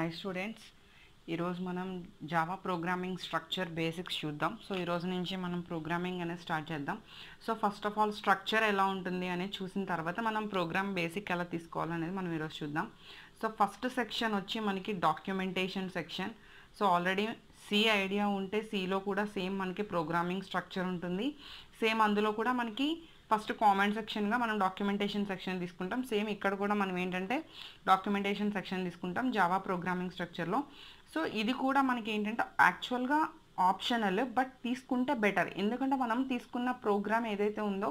hi students ఈరోజు మనం Java programming structure basics చూద్దాం సో ఈరోజు నుంచి మనం ప్రోగ్రామింగ్ అనేది స్టార్ట్ చేద్దాం so first of all structure ఎలా ఉంటుంది అనేది చూసిన తర్వాత మనం ప్రోగ్రామ్ బేసిక్ ఎలా తీసుకోవాలనేది మనం ఈరోజు చూద్దాం సో ఫస్ట్ సెక్షన్ వచ్చి మనకి documentation section so already C idea ఉంటే సిలో కూడా సేమ్ మనకి ప్రోగ్రామింగ్ స్ట్రక్చర్ ఉంటుంది సేమ్ అందులో కూడా మనకి ఫస్ట్ కామెంట్ సెక్షన్గా మనం డాక్యుమెంటేషన్ సెక్షన్ తీసుకుంటాం సేమ్ ఇక్కడ కూడా మనం ఏంటంటే డాక్యుమెంటేషన్ సెక్షన్ తీసుకుంటాం జావా ప్రోగ్రామింగ్ స్ట్రక్చర్లో సో ఇది కూడా మనకి ఏంటంటే యాక్చువల్గా ఆప్షనల్ బట్ తీసుకుంటే బెటర్ ఎందుకంటే మనం తీసుకున్న ప్రోగ్రామ్ ఏదైతే ఉందో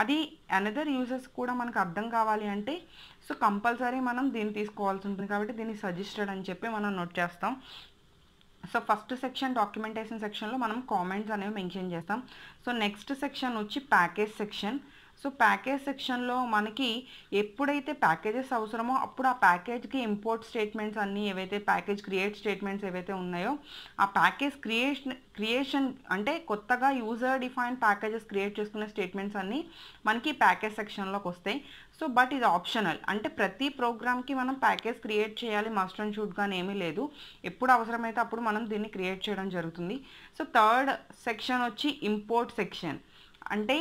అది అనదర్ యూజర్స్ కూడా మనకు అర్థం కావాలి అంటే సో కంపల్సరీ మనం దీన్ని తీసుకోవాల్సి ఉంటుంది కాబట్టి దీన్ని సజెస్టెడ్ అని చెప్పి మనం నోట్ చేస్తాం సో ఫస్ట్ సెక్షన్ డాక్యుమెంటేషన్ సెక్షన్లో మనం కామెంట్స్ అనేవి మెన్షన్ చేస్తాం సో నెక్స్ట్ సెక్షన్ వచ్చి ప్యాకేజ్ సెక్షన్ సో ప్యాకేజ్ సెక్షన్లో మనకి ఎప్పుడైతే ప్యాకేజెస్ అవసరమో అప్పుడు ఆ ప్యాకేజ్కి ఇంపోర్ట్ స్టేట్మెంట్స్ అన్నీ ఏవైతే ప్యాకేజ్ క్రియేట్ స్టేట్మెంట్స్ ఏవైతే ఉన్నాయో ఆ ప్యాకేజ్ క్రియేషన్ క్రియేషన్ అంటే కొత్తగా యూజర్ డిఫైన్ ప్యాకేజెస్ క్రియేట్ చేసుకునే స్టేట్మెంట్స్ అన్నీ మనకి ప్యాకేజ్ సెక్షన్లోకి వస్తాయి సో బట్ ఇది ఆప్షనల్ అంటే ప్రతి ప్రోగ్రామ్కి మనం ప్యాకేజ్ క్రియేట్ చేయాలి మస్ట్ అండ్ షూట్ కానీ ఏమీ లేదు ఎప్పుడు అవసరమైతే అప్పుడు మనం దీన్ని క్రియేట్ చేయడం జరుగుతుంది సో థర్డ్ సెక్షన్ వచ్చి ఇంపోర్ట్ సెక్షన్ అంటే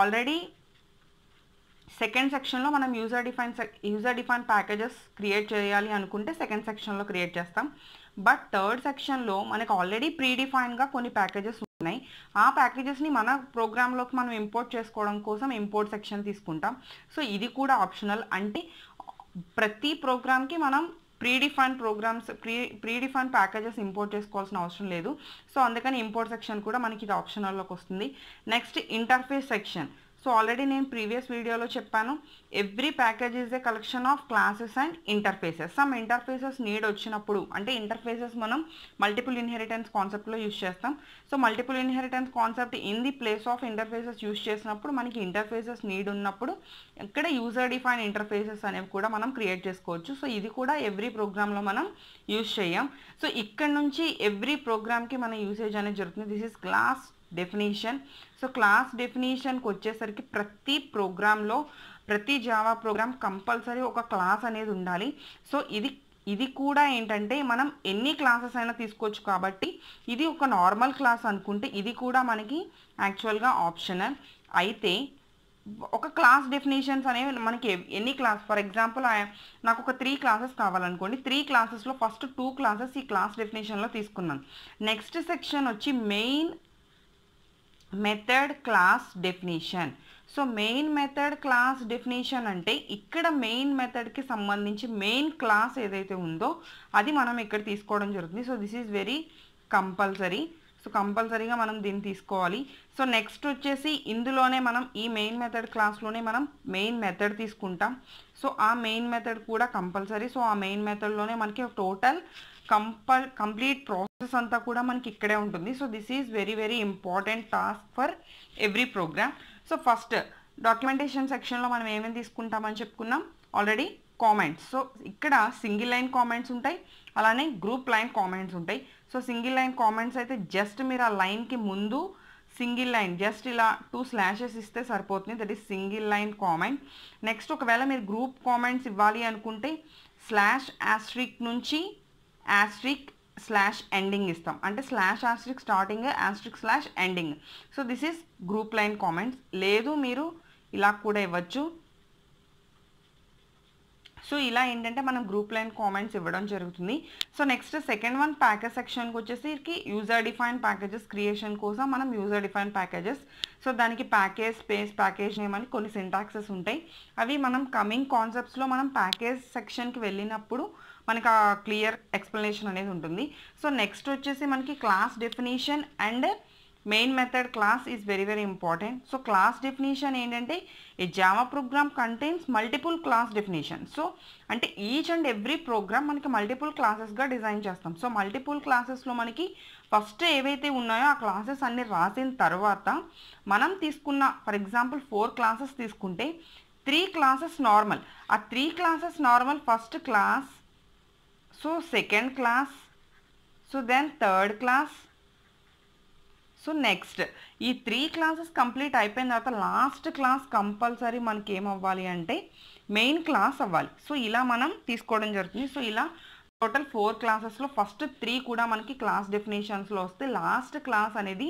ఆల్రెడీ సెకండ్ సెక్షన్లో మనం user define user define packages create చేయాలి అనుకుంటే సెకండ్ సెక్షన్లో క్రియేట్ చేస్తాం బట్ థర్డ్ సెక్షన్లో మనకు ఆల్రెడీ ప్రీ డిఫైన్గా కొన్ని ప్యాకేజెస్ ఉన్నాయి ఆ ప్యాకేజెస్ని మన ప్రోగ్రాంలోకి మనం ఇంపోర్ట్ చేసుకోవడం కోసం ఇంపోర్ట్ సెక్షన్ తీసుకుంటాం సో ఇది కూడా ఆప్షనల్ అంటే ప్రతి ప్రోగ్రామ్కి మనం predefine programs pre predefine packages import చేసుకోవాల్సిన అవసరం లేదు సో అందుకని ఇంపోర్ట్ సెక్షన్ కూడా మనకి ఇది ఆప్షనల్లోకి వస్తుంది next interface section so already నేను ప్రీవియస్ వీడియోలో చెప్పాను every package is a collection of classes and interfaces some interfaces need వచ్చినప్పుడు అంటే ఇంటర్ఫేసెస్ మనం మల్టిపుల్ ఇన్హెరిటెన్స్ కాన్సెప్ట్లో యూస్ చేస్తాం so multiple inheritance concept in the place of interfaces use చేసినప్పుడు మనకి ఇంటర్ఫేసెస్ నీడ్ ఉన్నప్పుడు ఇక్కడ యూజర్ డిఫైన్ ఇంటర్ఫేసెస్ అనేవి కూడా మనం క్రియేట్ చేసుకోవచ్చు సో ఇది కూడా ఎవ్రీ ప్రోగ్రామ్లో మనం యూజ్ చేయం సో ఇక్కడ నుంచి ఎవ్రీ ప్రోగ్రామ్కి మన యూసేజ్ అనేది జరుగుతుంది this is class definition so class డెఫినేషన్కి వచ్చేసరికి ప్రతి ప్రోగ్రాంలో ప్రతి జావా ప్రోగ్రామ్ కంపల్సరీ ఒక క్లాస్ అనేది ఉండాలి సో ఇది ఇది కూడా ఏంటంటే మనం ఎన్ని క్లాసెస్ అయినా తీసుకోవచ్చు కాబట్టి ఇది ఒక నార్మల్ క్లాస్ అనుకుంటే ఇది కూడా మనకి యాక్చువల్గా ఆప్షనల్ అయితే ఒక క్లాస్ డెఫినేషన్స్ అనేవి మనకి ఎన్ని క్లాస్ ఫర్ ఎగ్జాంపుల్ నాకు ఒక త్రీ క్లాసెస్ కావాలనుకోండి త్రీ క్లాసెస్లో ఫస్ట్ టూ క్లాసెస్ ఈ క్లాస్ డెఫినేషన్లో తీసుకున్నాను నెక్స్ట్ సెక్షన్ వచ్చి main method class definition so main method class definition అంటే ఇక్కడ మెయిన్ మెథడ్కి సంబంధించి మెయిన్ క్లాస్ ఏదైతే ఉందో అది మనం ఇక్కడ తీసుకోవడం జరుగుతుంది so this is very compulsory so కంపల్సరీగా మనం దీన్ని తీసుకోవాలి సో నెక్స్ట్ వచ్చేసి ఇందులోనే మనం ఈ మెయిన్ మెథడ్ క్లాస్లోనే మనం మెయిన్ మెథడ్ తీసుకుంటాం సో ఆ మెయిన్ మెథడ్ కూడా కంపల్సరీ సో ఆ మెయిన్ మెథడ్లోనే మనకి టోటల్ కంపల్ కంప్లీట్ ప్రాసెస్ అంతా కూడా మనకి ఇక్కడే ఉంటుంది so this is very very important task for every program so first documentation సెక్షన్లో మనం ఏమేమి తీసుకుంటామని చెప్పుకున్నాం ఆల్రెడీ కామెంట్స్ సో ఇక్కడ సింగిల్ లైన్ కామెంట్స్ ఉంటాయి అలానే గ్రూప్ లైన్ కామెంట్స్ ఉంటాయి సో సింగిల్ లైన్ కామెంట్స్ అయితే జస్ట్ మీరు ఆ లైన్కి ముందు సింగిల్ లైన్ జస్ట్ ఇలా టూ స్లాషెస్ ఇస్తే సరిపోతుంది that is single line comment next ఒకవేళ మీరు గ్రూప్ కామెంట్స్ ఇవ్వాలి అనుకుంటే స్లాష్ యాస్ట్రిక్ నుంచి యాస్ట్రిక్ స్లాష్ ఎండింగ్ ఇస్తాం అంటే slash asterisk starting asterisk slash ending so this is group line comments లేదు మీరు ఇలా కూడా ఇవ్వచ్చు సో ఇలా ఏంటంటే మనం గ్రూప్ లైన్ కామెంట్స్ ఇవ్వడం జరుగుతుంది so next second one package సెక్షన్కి వచ్చేసి యూజర్ డిఫైన్ ప్యాకేజెస్ క్రియేషన్ కోసం మనం యూజర్ డిఫైన్ ప్యాకేజెస్ సో దానికి ప్యాకేజ్ స్పేస్ ప్యాకేజ్ నేమ్ అని కొన్ని సింటాక్సెస్ ఉంటాయి అవి మనం కమింగ్ కాన్సెప్ట్స్లో మనం ప్యాకేజ్ సెక్షన్కి వెళ్ళినప్పుడు మనకు ఆ క్లియర్ ఎక్స్ప్లెనేషన్ అనేది ఉంటుంది సో నెక్స్ట్ వచ్చేసి మనకి class definition and main method class is very very important so class definition ఏంటంటే a Java program contains multiple class definition so అంటే ఈచ్ అండ్ ఎవ్రీ ప్రోగ్రామ్ మనకి మల్టిపుల్ క్లాసెస్గా డిజైన్ చేస్తాం so multiple క్లాసెస్లో మనకి first ఏవైతే ఉన్నాయో ఆ క్లాసెస్ అన్ని రాసిన తర్వాత మనం తీసుకున్న ఫర్ ఎగ్జాంపుల్ ఫోర్ క్లాసెస్ తీసుకుంటే త్రీ క్లాసెస్ నార్మల్ ఆ three classes normal first class so second class so then third class so next ఈ త్రీ క్లాసెస్ కంప్లీట్ అయిపోయిన తర్వాత లాస్ట్ క్లాస్ కంపల్సరీ మనకి ఏమవ్వాలి అంటే మెయిన్ క్లాస్ అవ్వాలి సో ఇలా మనం తీసుకోవడం జరుగుతుంది సో ఇలా టోటల్ ఫోర్ క్లాసెస్లో ఫస్ట్ త్రీ కూడా మనకి క్లాస్ డెఫినేషన్స్లో వస్తే లాస్ట్ క్లాస్ అనేది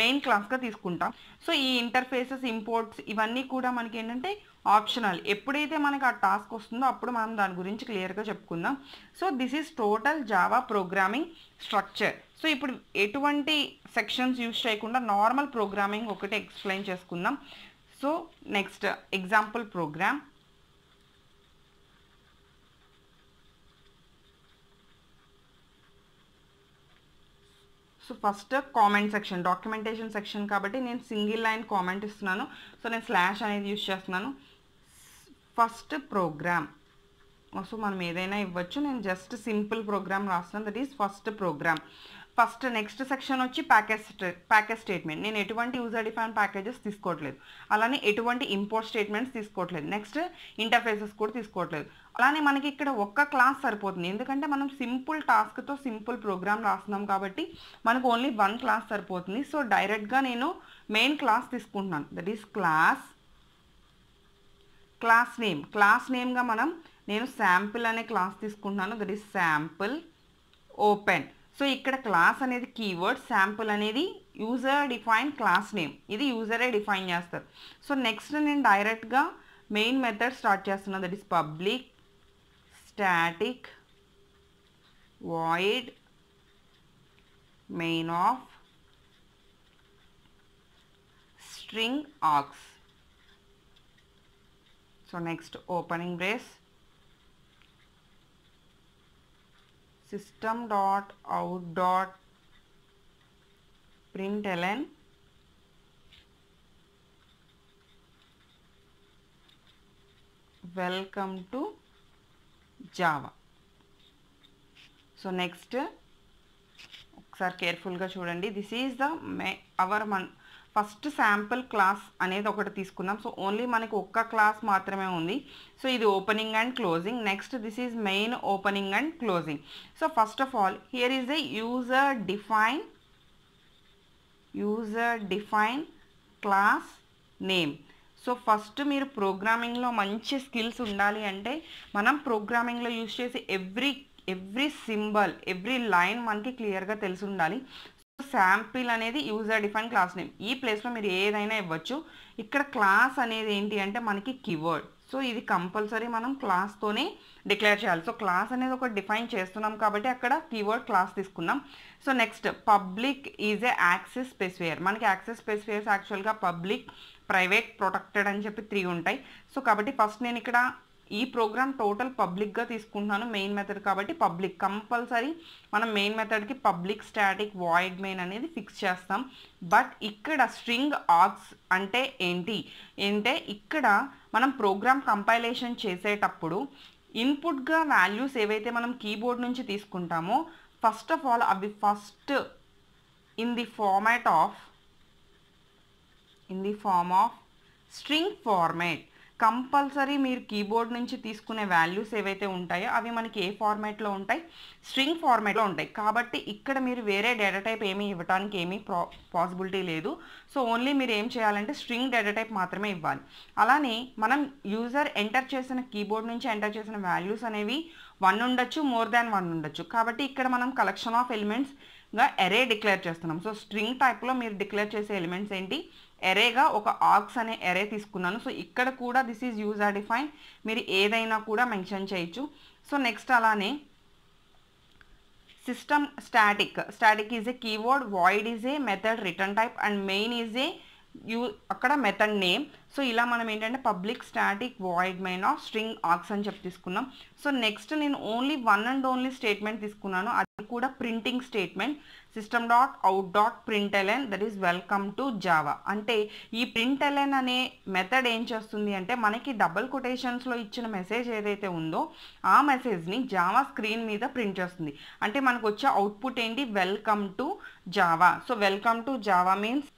మెయిన్ క్లాస్గా తీసుకుంటాం సో ఈ ఇంటర్ఫేసెస్ ఇంపోర్ట్స్ ఇవన్నీ కూడా మనకి ఏంటంటే ఆప్షనల్ ఎప్పుడైతే మనకి ఆ టాస్క్ వస్తుందో అప్పుడు మనం దాని గురించి క్లియర్గా చెప్పుకుందాం so this is total Java programming structure so ఇప్పుడు ఎటువంటి సెక్షన్స్ యూజ్ చేయకుండా నార్మల్ ప్రోగ్రామింగ్ ఒకటి ఎక్స్ప్లెయిన్ చేసుకుందాం so next example program so first comment section documentation section కాబట్టి నేను సింగిల్ లైన్ కామెంట్ ఇస్తున్నాను సో నేను స్లాష్ అనేది యూజ్ చేస్తున్నాను ఫస్ట్ ప్రోగ్రామ్ సో మనం ఏదైనా ఇవ్వచ్చు నేను జస్ట్ సింపుల్ ప్రోగ్రామ్ రాస్తున్నాను that is first program first next section వచ్చి ప్యాకేజ్ ప్యాకేజ్ స్టేట్మెంట్ నేను ఎటువంటి యూజర్ డిఫైన్ ప్యాకేజెస్ తీసుకోవట్లేదు అలానే ఎటువంటి ఇంపోర్ట్ స్టేట్మెంట్స్ తీసుకోవట్లేదు నెక్స్ట్ ఇంటర్ఫేసెస్ కూడా తీసుకోవట్లేదు అలానే మనకి ఇక్కడ ఒక్క క్లాస్ సరిపోతుంది ఎందుకంటే మనం సింపుల్ టాస్క్తో సింపుల్ ప్రోగ్రామ్ రాస్తున్నాం కాబట్టి మనకు ఓన్లీ వన్ క్లాస్ సరిపోతుంది సో డైరెక్ట్గా నేను మెయిన్ క్లాస్ తీసుకుంటున్నాను that is class class name class నేమ్గా మనం నేను శాంపుల్ అనే క్లాస్ తీసుకుంటున్నాను that is sample open so ఇక్కడ క్లాస్ అనేది కీవర్డ్ శాంపుల్ అనేది యూజర్ డిఫైన్ క్లాస్ నేమ్ ఇది యూజరే డిఫైన్ చేస్తారు సో నెక్స్ట్ నేను డైరెక్ట్గా మెయిన్ మెథడ్ స్టార్ట్ చేస్తున్నా that is public static void main of string aux so next opening brace system dot out dot println welcome to java so next ఒకసారి కేర్ఫుల్గా చూడండి this is the మే అవర్ మన్ first sample class అనేది ఒకటి తీసుకుందాం సో ఓన్లీ మనకి ఒక్క క్లాస్ మాత్రమే ఉంది సో ఇది opening and closing next this is main opening and closing so first of all here is a user define user define class name so first మీరు ప్రోగ్రామింగ్లో మంచి స్కిల్స్ ఉండాలి అంటే మనం ప్రోగ్రామింగ్లో యూజ్ చేసే every every symbol every line మనకి క్లియర్గా తెలిసి ఉండాలి శాంపిల్ అనేది యూజర్ డిఫైన్ క్లాస్ నేమ్ ఈ ప్లేస్లో మీరు ఏదైనా ఇవ్వచ్చు ఇక్కడ క్లాస్ అనేది ఏంటి అంటే మనకి కీవర్డ్ సో ఇది కంపల్సరీ మనం క్లాస్తోనే డిక్లేర్ చేయాలి సో క్లాస్ అనేది ఒక డిఫైన్ చేస్తున్నాం కాబట్టి అక్కడ కీవర్డ్ క్లాస్ తీసుకున్నాం so next public is a access specifier మనకి యాక్సెస్ స్పెసిఫియర్స్ యాక్చువల్గా పబ్లిక్ ప్రైవేట్ ప్రొటెక్టెడ్ అని చెప్పి త్రీ ఉంటాయి సో కాబట్టి ఫస్ట్ నేను ఇక్కడ ఈ ప్రోగ్రామ్ టోటల్ పబ్లిక్గా తీసుకుంటున్నాను మెయిన్ మెథడ్ కాబట్టి పబ్లిక్ కంపల్సరీ మనం మెయిన్ మెథడ్కి పబ్లిక్ స్టాటిక్ వాయిడ్ మెయిన్ అనేది ఫిక్స్ చేస్తాం బట్ ఇక్కడ స్ట్రింగ్ ఆక్స్ అంటే ఏంటి అంటే ఇక్కడ మనం ప్రోగ్రామ్ కంపైలేషన్ చేసేటప్పుడు ఇన్పుట్గా వాల్యూస్ ఏవైతే మనం కీబోర్డ్ నుంచి తీసుకుంటామో ఫస్ట్ ఆఫ్ ఆల్ అవి first in the format of in the form of string format compulsory మీరు కీబోర్డ్ నుంచి తీసుకునే వాల్యూస్ ఏవైతే ఉంటాయో అవి మనకి ఏ ఫార్మాట్లో ఉంటాయి స్ట్రింగ్ ఫార్మాట్లో ఉంటాయి కాబట్టి ఇక్కడ మీరు వేరే డేటా టైప్ ఏమీ ఇవ్వడానికి ఏమీ పాసిబిలిటీ లేదు సో ఓన్లీ మీరు ఏం చేయాలంటే స్ట్రింగ్ డేటా టైప్ మాత్రమే ఇవ్వాలి అలానే మనం యూజర్ ఎంటర్ చేసిన కీబోర్డ్ నుంచి ఎంటర్ చేసిన వాల్యూస్ అనేవి వన్ ఉండొచ్చు మోర్ దాన్ వన్ ఉండొచ్చు కాబట్టి ఇక్కడ మనం కలెక్షన్ ఆఫ్ ఎలిమెంట్స్ గా ఎరే డిక్లేర్ చేస్తున్నాం సో స్ట్రింగ్ టైప్లో మీరు డిక్లేర్ చేసే ఎలిమెంట్స్ ఏంటి ఎరేగా ఒక ఆక్స్ అనే ఎరే తీసుకున్నాను సో ఇక్కడ కూడా this is user define మీరు ఏదైనా కూడా మెన్షన్ చేయొచ్చు సో నెక్స్ట్ అలానే system static static is a keyword void is a method return type and main is a యూ అక్కడ మెథడ్ నేమ్ సో ఇలా మనం ఏంటంటే public static void main of string args అని చెప్పి తీసుకున్నాం సో నెక్స్ట్ నేను only one and only statement తీసుకున్నాను అది కూడా printing statement system dot out dot print Ellen that is welcome to Java అంటే ఈ ప్రింట్ ఎలెన్ అనే మెథడ్ ఏం చేస్తుంది అంటే మనకి డబల్ కొటేషన్స్లో ఇచ్చిన మెసేజ్ ఏదైతే ఉందో ఆ మెసేజ్ని జావా స్క్రీన్ మీద ప్రింట్ చేస్తుంది అంటే మనకు వచ్చే అవుట్పుట్ ఏంటి welcome to Java so welcome to Java means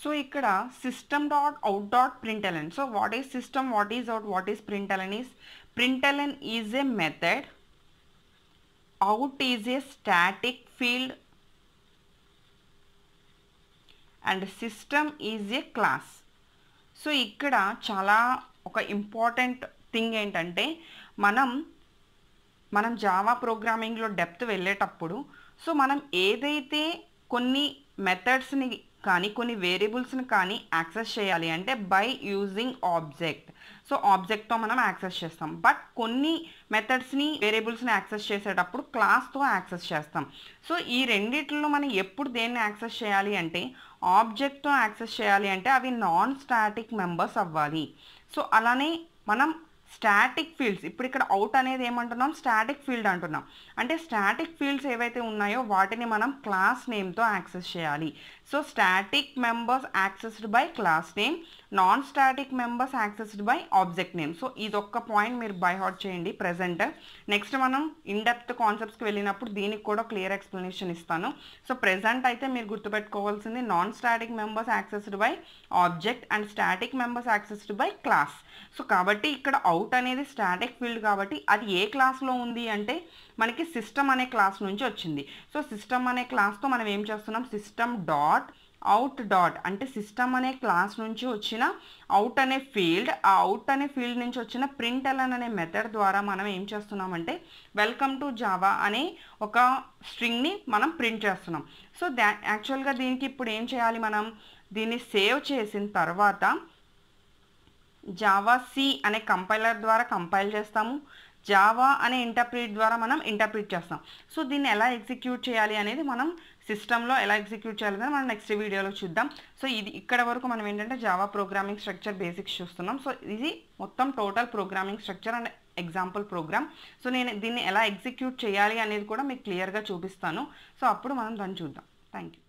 so ఇక్కడ system dot out dot println so what is system what is out what is println is println is a method out is a static field and system is a class so ఇక్కడ చాలా ఒక important thing ఏంటంటే మనం మనం Java ప్రోగ్రామింగ్లో depth వెళ్ళేటప్పుడు so మనం ఏదైతే కొన్ని మెథడ్స్ని కానీ కొన్ని వేరియబుల్స్ని కానీ యాక్సెస్ చేయాలి అంటే బై యూజింగ్ ఆబ్జెక్ట్ సో ఆబ్జెక్ట్తో మనం యాక్సెస్ చేస్తాం బట్ కొన్ని మెథడ్స్ని వేరియబుల్స్ని యాక్సెస్ చేసేటప్పుడు క్లాస్తో యాక్సెస్ చేస్తాం సో ఈ రెండిట్లో మనం ఎప్పుడు దేన్ని యాక్సెస్ చేయాలి అంటే ఆబ్జెక్ట్తో యాక్సెస్ చేయాలి అంటే అవి నాన్ స్టాటిక్ మెంబర్స్ అవ్వాలి సో అలానే మనం స్టాటిక్ ఫీల్డ్స్ ఇప్పుడు ఇక్కడ అవుట్ అనేది ఏమంటున్నాం స్టాటిక్ ఫీల్డ్ అంటున్నాం అంటే స్టాటిక్ ఫీల్డ్స్ ఏవైతే ఉన్నాయో వాటిని మనం క్లాస్ నేమ్తో యాక్సెస్ చేయాలి so static members accessed by class name non static members accessed by object name so ఇదొక్క పాయింట్ మీరు బైహాట్ చేయండి ప్రజెంట్ నెక్స్ట్ మనం ఇన్డెప్త్ కాన్సెప్ట్స్కి వెళ్ళినప్పుడు దీనికి కూడా క్లియర్ ఎక్స్ప్లెనేషన్ ఇస్తాను సో ప్రజెంట్ అయితే మీరు గుర్తుపెట్టుకోవాల్సింది non static members accessed by object and static members accessed by class so కాబట్టి ఇక్కడ అవుట్ అనేది స్టాటిక్ ఫీల్డ్ కాబట్టి అది ఏ క్లాస్లో ఉంది అంటే మనకి సిస్టమ్ అనే క్లాస్ నుంచి వచ్చింది సో సిస్టమ్ అనే క్లాస్తో మనం ఏం చేస్తున్నాం సిస్టమ్ డాట్ అవుట్ డాట్ అంటే సిస్టమ్ అనే క్లాస్ నుంచి వచ్చిన అవుట్ అనే ఫీల్డ్ ఆ అవుట్ అనే ఫీల్డ్ నుంచి వచ్చిన ప్రింట్ అలన్ అనే మెథడ్ ద్వారా మనం ఏం చేస్తున్నామంటే వెల్కమ్ టు జావా అనే ఒక స్ట్రింగ్ని మనం ప్రింట్ చేస్తున్నాం సో దా యాక్చువల్గా దీనికి ఇప్పుడు ఏం చేయాలి మనం దీన్ని సేవ్ చేసిన తర్వాత జావా సి అనే కంపైలర్ ద్వారా కంపైల్ చేస్తాము జావా అనే ఇంటర్ప్రిట్ ద్వారా మనం ఇంటర్ప్రిట్ చేస్తాం సో దీన్ని ఎలా ఎగ్జిక్యూట్ చేయాలి అనేది మనం సిస్టంలో ఎలా ఎగ్జిక్యూట్ చేయాలని మనం నెక్స్ట్ వీడియోలో చూద్దాం సో ఇది ఇక్కడ వరకు మనం ఏంటంటే జావా ప్రోగ్రామింగ్ స్ట్రక్చర్ బేసిక్స్ చూస్తున్నాం సో ఇది మొత్తం total programming structure and example program so నేను దీన్ని ఎలా ఎగ్జిక్యూట్ చేయాలి అనేది కూడా మీకు క్లియర్గా చూపిస్తాను సో అప్పుడు మనం దాన్ని చూద్దాం థ్యాంక్ యూ